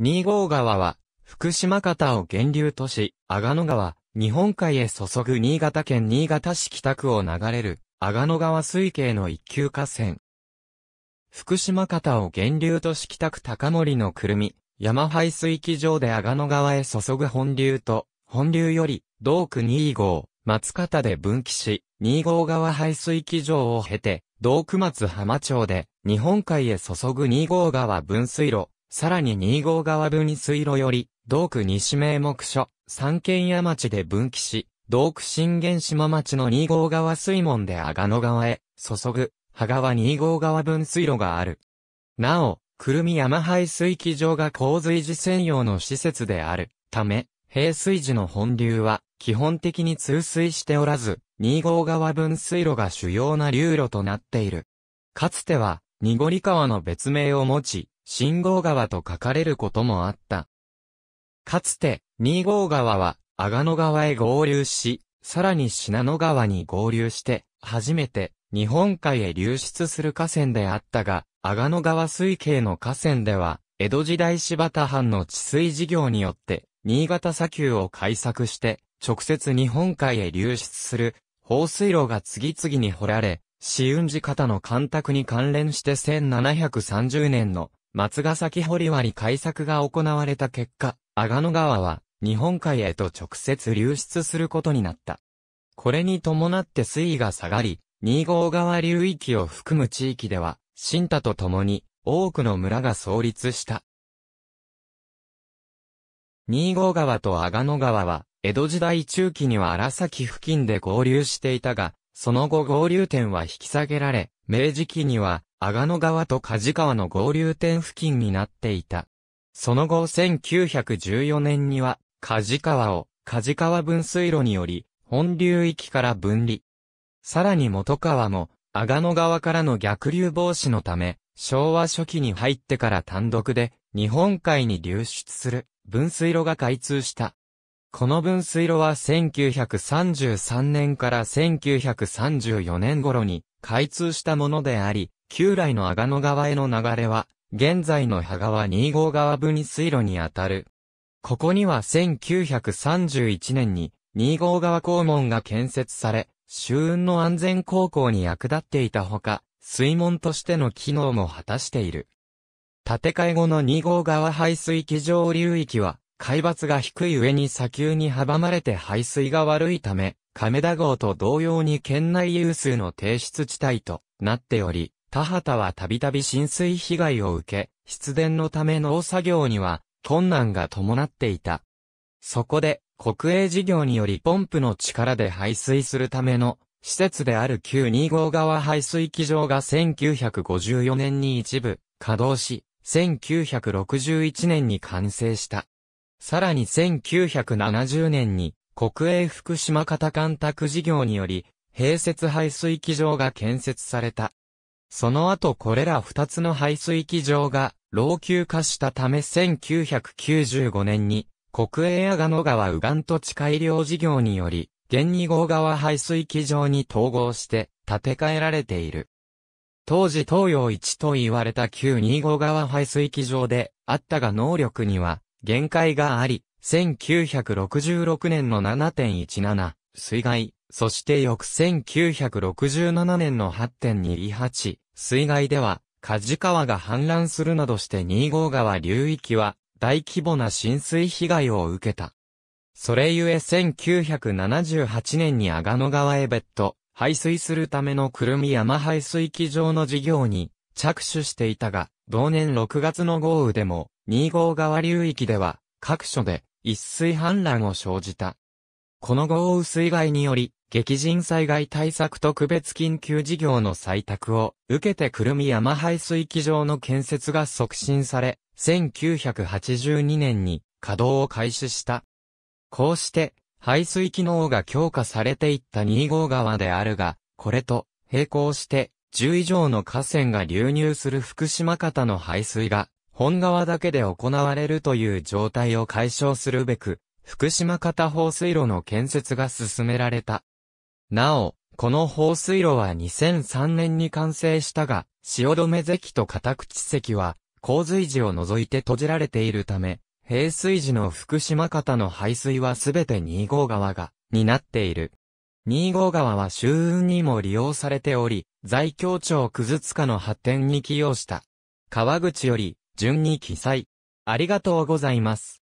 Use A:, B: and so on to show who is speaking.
A: 2号川は、福島方を源流とし、阿賀野川、日本海へ注ぐ新潟県新潟市北区を流れる、阿賀野川水系の一級河川。福島方を源流とし北区高森のくるみ、山排水機場で阿賀野川へ注ぐ本流と、本流より、道区2号、松方で分岐し、2号川排水機場を経て、道区松浜町で、日本海へ注ぐ2号川分水路、さらに2号川分水路より、道区西名目所、三軒屋町で分岐し、道区新源島町の2号川水門で阿賀野川へ、注ぐ、羽川2号川分水路がある。なお、くるみ山排水機場が洪水時専用の施設であるため、平水時の本流は基本的に通水しておらず、2号川分水路が主要な流路となっている。かつては、濁川の別名を持ち、信号川と書かれることもあった。かつて、2号川は、阿賀野川へ合流し、さらに信濃川に合流して、初めて、日本海へ流出する河川であったが、阿賀野川水系の河川では、江戸時代柴田藩の治水事業によって、新潟砂丘を開削して、直接日本海へ流出する、放水路が次々に掘られ、死雲寺方の干拓に関連して1730年の松ヶ崎堀割開削が行われた結果、阿賀野川は日本海へと直接流出することになった。これに伴って水位が下がり、新郷川流域を含む地域では、新田と共に多くの村が創立した。新郷川と阿賀野川は、江戸時代中期には荒崎付近で合流していたが、その後合流点は引き下げられ、明治期には阿賀野川と梶川の合流点付近になっていた。その後1914年には、梶川を梶川分水路により、本流域から分離。さらに元川も、阿賀野川からの逆流防止のため、昭和初期に入ってから単独で、日本海に流出する分水路が開通した。この分水路は1933年から1934年頃に開通したものであり、旧来の阿賀野川への流れは、現在の羽川2号川分水路にあたる。ここには1931年に2号川校門が建設され、周運の安全航行に役立っていたほか、水門としての機能も果たしている。建て替え後の2号川排水機上流域は、海抜が低い上に砂丘に阻まれて排水が悪いため、亀田号と同様に県内有数の低出地帯となっており、田畑はたびたび浸水被害を受け、出電のため農作業には困難が伴っていた。そこで、国営事業によりポンプの力で排水するための施設である9 2号川排水機場が1954年に一部稼働し、1961年に完成した。さらに1970年に国営福島型干拓事業により、併設排水機場が建設された。その後これら二つの排水機場が老朽化したため1995年に国営阿賀野川右岸土地改良事業により、現二号川排水機場に統合して建て替えられている。当時東洋一と言われた旧二号川排水機場であったが能力には限界があり、1966年の7.17水害そして翌1967年の8 2 8水害では、梶川が氾濫するなどして新号川流域は大規模な浸水被害を受けた。それゆえ1978年に阿賀野川へ別途、排水するためのくるみ山排水機場の事業に着手していたが、同年6月の豪雨でも、新号川流域では、各所で一水氾濫を生じた。この豪雨水害により、激甚災害対策特別緊急事業の採択を受けてくるみ山排水機場の建設が促進され、1982年に稼働を開始した。こうして、排水機能が強化されていった2号川であるが、これと並行して、10以上の河川が流入する福島方の排水が、本川だけで行われるという状態を解消するべく、福島型放水路の建設が進められた。なお、この放水路は2003年に完成したが、汐留関と片口関は、洪水時を除いて閉じられているため、平水時の福島方の排水はすべて2号川が、になっている。2号川は周運にも利用されており、在京町つ塚の発展に寄与した。川口より、順に記載。ありがとうございます。